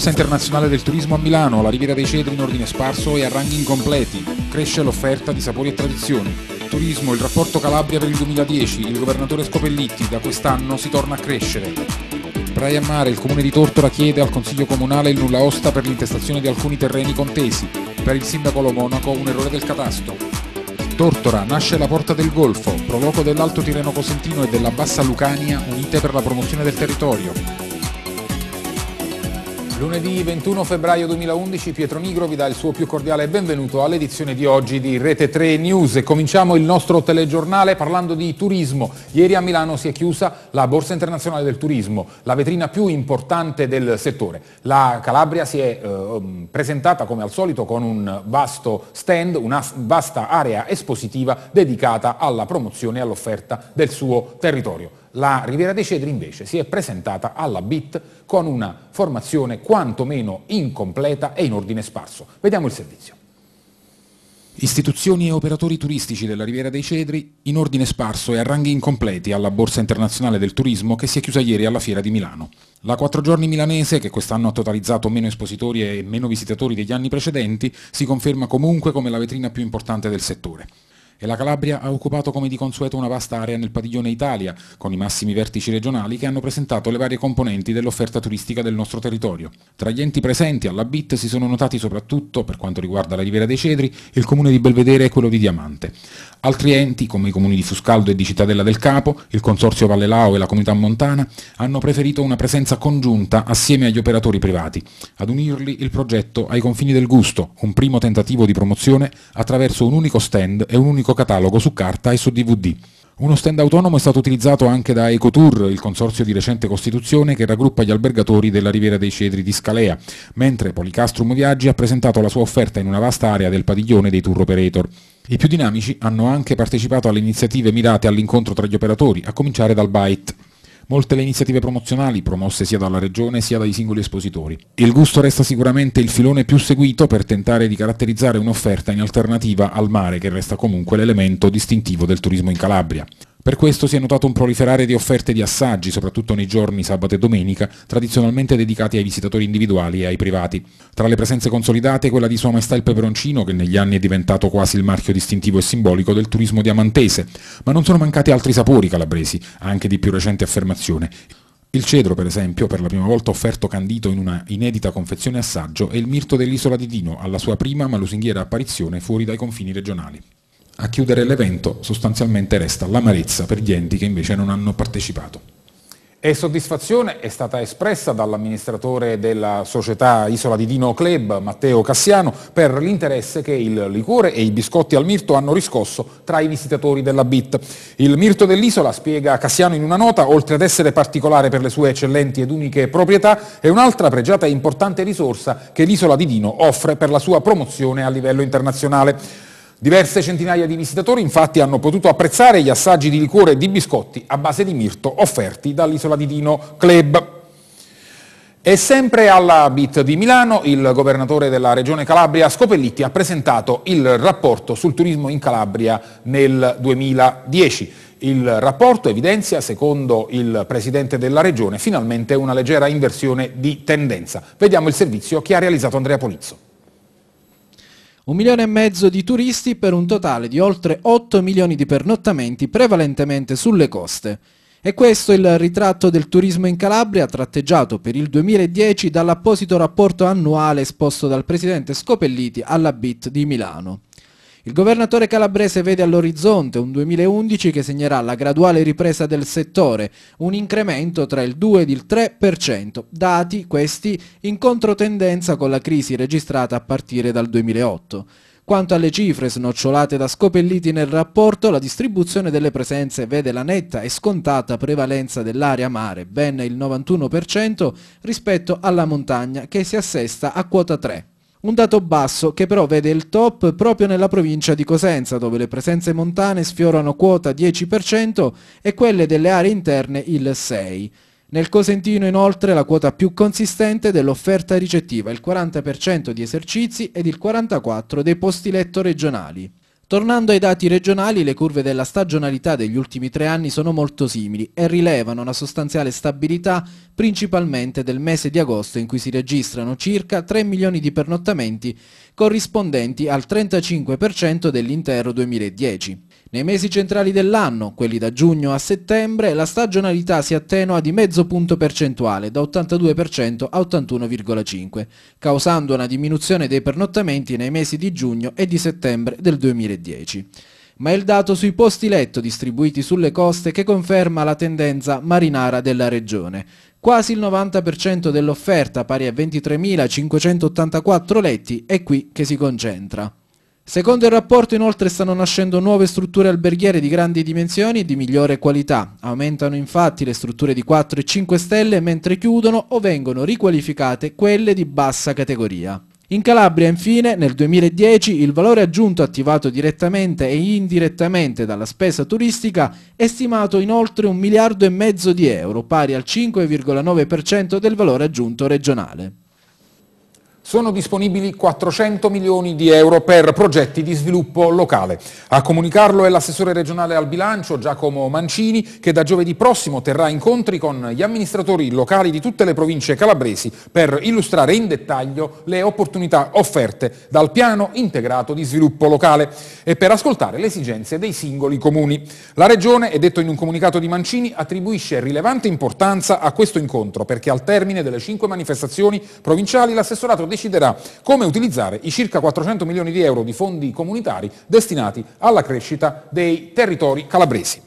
Borsa internazionale del turismo a Milano, la Riviera dei Cedri in ordine sparso e a ranghi incompleti. Cresce l'offerta di sapori e tradizioni. Turismo, il rapporto Calabria per il 2010, il governatore Scopellitti, da quest'anno si torna a crescere. Praia Mare, il comune di Tortora chiede al Consiglio Comunale il nulla osta per l'intestazione di alcuni terreni contesi. Per il sindaco Lo Monaco un errore del catasto. Tortora nasce la Porta del Golfo, provoco dell'Alto Tirreno Cosentino e della Bassa Lucania unite per la promozione del territorio. Lunedì 21 febbraio 2011 Pietro Nigro vi dà il suo più cordiale benvenuto all'edizione di oggi di Rete 3 News. Cominciamo il nostro telegiornale parlando di turismo. Ieri a Milano si è chiusa la Borsa Internazionale del Turismo, la vetrina più importante del settore. La Calabria si è eh, um, presentata come al solito con un vasto stand, una vasta area espositiva dedicata alla promozione e all'offerta del suo territorio. La Riviera dei Cedri invece si è presentata alla BIT con una formazione quantomeno incompleta e in ordine sparso. Vediamo il servizio. Istituzioni e operatori turistici della Riviera dei Cedri in ordine sparso e a ranghi incompleti alla Borsa Internazionale del Turismo che si è chiusa ieri alla Fiera di Milano. La quattro giorni milanese, che quest'anno ha totalizzato meno espositori e meno visitatori degli anni precedenti, si conferma comunque come la vetrina più importante del settore e la Calabria ha occupato come di consueto una vasta area nel padiglione Italia, con i massimi vertici regionali che hanno presentato le varie componenti dell'offerta turistica del nostro territorio. Tra gli enti presenti alla BIT si sono notati soprattutto, per quanto riguarda la Riviera dei Cedri, il comune di Belvedere e quello di Diamante. Altri enti, come i comuni di Fuscaldo e di Cittadella del Capo, il Consorzio Vallelao e la Comunità Montana, hanno preferito una presenza congiunta assieme agli operatori privati, ad unirli il progetto Ai confini del gusto, un primo tentativo di promozione attraverso un unico stand e un unico catalogo su carta e su DVD. Uno stand autonomo è stato utilizzato anche da Ecotour, il consorzio di recente costituzione che raggruppa gli albergatori della Riviera dei Cedri di Scalea, mentre Policastrum Viaggi ha presentato la sua offerta in una vasta area del padiglione dei tour operator. I più dinamici hanno anche partecipato alle iniziative mirate all'incontro tra gli operatori, a cominciare dal Byte. Molte le iniziative promozionali promosse sia dalla regione sia dai singoli espositori. Il gusto resta sicuramente il filone più seguito per tentare di caratterizzare un'offerta in alternativa al mare che resta comunque l'elemento distintivo del turismo in Calabria. Per questo si è notato un proliferare di offerte di assaggi, soprattutto nei giorni sabato e domenica, tradizionalmente dedicati ai visitatori individuali e ai privati. Tra le presenze consolidate quella di Sua Maestà il Peperoncino, che negli anni è diventato quasi il marchio distintivo e simbolico del turismo diamantese, ma non sono mancati altri sapori calabresi, anche di più recente affermazione. Il cedro, per esempio, per la prima volta offerto candito in una inedita confezione assaggio, e il mirto dell'isola di Dino, alla sua prima ma lusinghiera apparizione fuori dai confini regionali. A chiudere l'evento sostanzialmente resta l'amarezza per gli enti che invece non hanno partecipato. E soddisfazione è stata espressa dall'amministratore della società Isola di Dino Club, Matteo Cassiano, per l'interesse che il liquore e i biscotti al mirto hanno riscosso tra i visitatori della BIT. Il mirto dell'isola, spiega Cassiano in una nota, oltre ad essere particolare per le sue eccellenti ed uniche proprietà, è un'altra pregiata e importante risorsa che l'isola di Dino offre per la sua promozione a livello internazionale. Diverse centinaia di visitatori infatti hanno potuto apprezzare gli assaggi di liquore e di biscotti a base di mirto offerti dall'isola di Dino Club. E sempre alla BIT di Milano, il governatore della regione Calabria Scopellitti ha presentato il rapporto sul turismo in Calabria nel 2010. Il rapporto evidenzia, secondo il presidente della regione, finalmente una leggera inversione di tendenza. Vediamo il servizio che ha realizzato Andrea Polizzo. Un milione e mezzo di turisti per un totale di oltre 8 milioni di pernottamenti prevalentemente sulle coste. E questo è il ritratto del turismo in Calabria tratteggiato per il 2010 dall'apposito rapporto annuale esposto dal presidente Scopelliti alla BIT di Milano. Il governatore calabrese vede all'orizzonte un 2011 che segnerà la graduale ripresa del settore, un incremento tra il 2 ed il 3%, dati questi in controtendenza con la crisi registrata a partire dal 2008. Quanto alle cifre snocciolate da Scopelliti nel rapporto, la distribuzione delle presenze vede la netta e scontata prevalenza dell'area mare, ben il 91%, rispetto alla montagna che si assesta a quota 3. Un dato basso che però vede il top proprio nella provincia di Cosenza, dove le presenze montane sfiorano quota 10% e quelle delle aree interne il 6%. Nel Cosentino inoltre la quota più consistente dell'offerta ricettiva, il 40% di esercizi ed il 44% dei posti letto regionali. Tornando ai dati regionali, le curve della stagionalità degli ultimi tre anni sono molto simili e rilevano una sostanziale stabilità principalmente del mese di agosto in cui si registrano circa 3 milioni di pernottamenti corrispondenti al 35% dell'intero 2010. Nei mesi centrali dell'anno, quelli da giugno a settembre, la stagionalità si attenua di mezzo punto percentuale, da 82% a 81,5%, causando una diminuzione dei pernottamenti nei mesi di giugno e di settembre del 2010 ma è il dato sui posti letto distribuiti sulle coste che conferma la tendenza marinara della regione. Quasi il 90% dell'offerta, pari a 23.584 letti, è qui che si concentra. Secondo il rapporto inoltre stanno nascendo nuove strutture alberghiere di grandi dimensioni e di migliore qualità. Aumentano infatti le strutture di 4 e 5 stelle mentre chiudono o vengono riqualificate quelle di bassa categoria. In Calabria infine nel 2010 il valore aggiunto attivato direttamente e indirettamente dalla spesa turistica è stimato in oltre un miliardo e mezzo di euro, pari al 5,9% del valore aggiunto regionale sono disponibili 400 milioni di euro per progetti di sviluppo locale. A comunicarlo è l'assessore regionale al bilancio Giacomo Mancini che da giovedì prossimo terrà incontri con gli amministratori locali di tutte le province calabresi per illustrare in dettaglio le opportunità offerte dal piano integrato di sviluppo locale e per ascoltare le esigenze dei singoli comuni. La regione, è detto in un comunicato di Mancini, attribuisce rilevante importanza a questo incontro perché al termine delle cinque manifestazioni provinciali l'assessorato decide deciderà come utilizzare i circa 400 milioni di euro di fondi comunitari destinati alla crescita dei territori calabresi.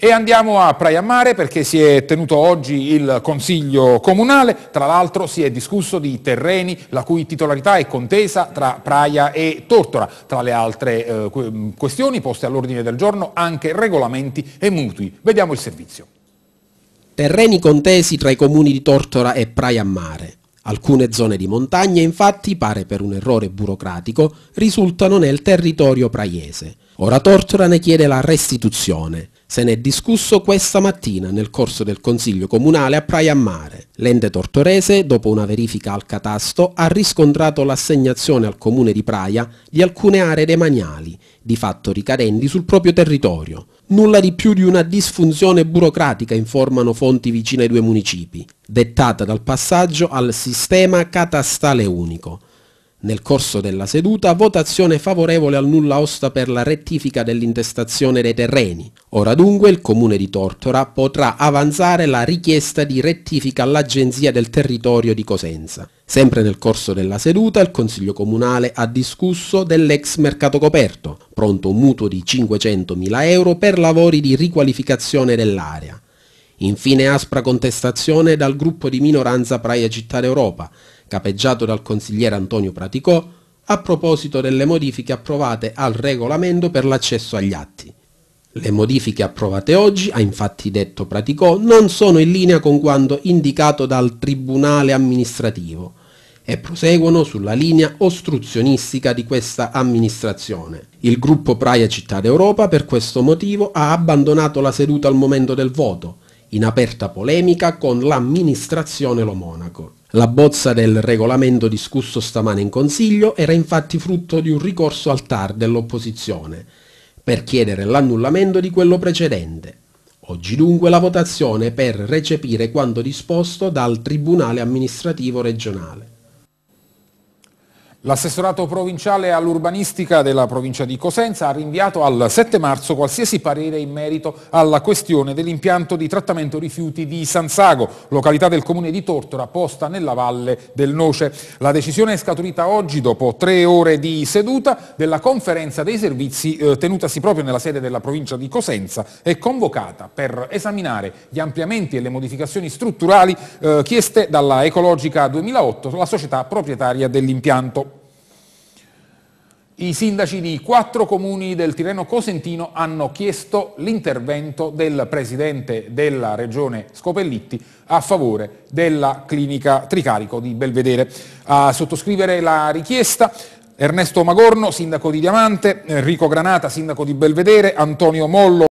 E andiamo a Praia Mare perché si è tenuto oggi il Consiglio Comunale, tra l'altro si è discusso di terreni la cui titolarità è contesa tra Praia e Tortora, tra le altre eh, questioni poste all'ordine del giorno anche regolamenti e mutui. Vediamo il servizio. Terreni contesi tra i comuni di Tortora e Praia Mare. Alcune zone di montagna infatti, pare per un errore burocratico, risultano nel territorio praiese. Ora Tortora ne chiede la restituzione. Se ne è discusso questa mattina nel corso del Consiglio Comunale a Praia Mare. L'ente tortorese, dopo una verifica al catasto, ha riscontrato l'assegnazione al comune di Praia di alcune aree demaniali, di fatto ricadenti sul proprio territorio. Nulla di più di una disfunzione burocratica informano fonti vicine ai due municipi, dettata dal passaggio al sistema catastale unico. Nel corso della seduta votazione favorevole al nulla osta per la rettifica dell'intestazione dei terreni. Ora dunque il comune di Tortora potrà avanzare la richiesta di rettifica all'Agenzia del Territorio di Cosenza. Sempre nel corso della seduta il Consiglio Comunale ha discusso dell'ex mercato coperto, pronto un mutuo di 500.000 euro per lavori di riqualificazione dell'area. Infine aspra contestazione dal gruppo di minoranza Praia Città d'Europa, capeggiato dal consigliere Antonio Praticò, a proposito delle modifiche approvate al regolamento per l'accesso agli atti. Le modifiche approvate oggi, ha infatti detto Praticò, non sono in linea con quanto indicato dal Tribunale amministrativo e proseguono sulla linea ostruzionistica di questa amministrazione. Il gruppo Praia Città d'Europa per questo motivo ha abbandonato la seduta al momento del voto in aperta polemica con l'amministrazione Lo Monaco. La bozza del regolamento discusso stamane in Consiglio era infatti frutto di un ricorso al TAR dell'opposizione per chiedere l'annullamento di quello precedente. Oggi dunque la votazione per recepire quanto disposto dal Tribunale amministrativo regionale. L'assessorato provinciale all'urbanistica della provincia di Cosenza ha rinviato al 7 marzo qualsiasi parere in merito alla questione dell'impianto di trattamento rifiuti di San Sago, località del comune di Tortora, posta nella valle del Noce. La decisione è scaturita oggi dopo tre ore di seduta della conferenza dei servizi eh, tenutasi proprio nella sede della provincia di Cosenza e convocata per esaminare gli ampliamenti e le modificazioni strutturali eh, chieste dalla Ecologica 2008, la società proprietaria dell'impianto. I sindaci di quattro comuni del Tirreno Cosentino hanno chiesto l'intervento del presidente della regione Scopellitti a favore della clinica Tricarico di Belvedere. A sottoscrivere la richiesta Ernesto Magorno, sindaco di Diamante, Enrico Granata, sindaco di Belvedere, Antonio Mollo,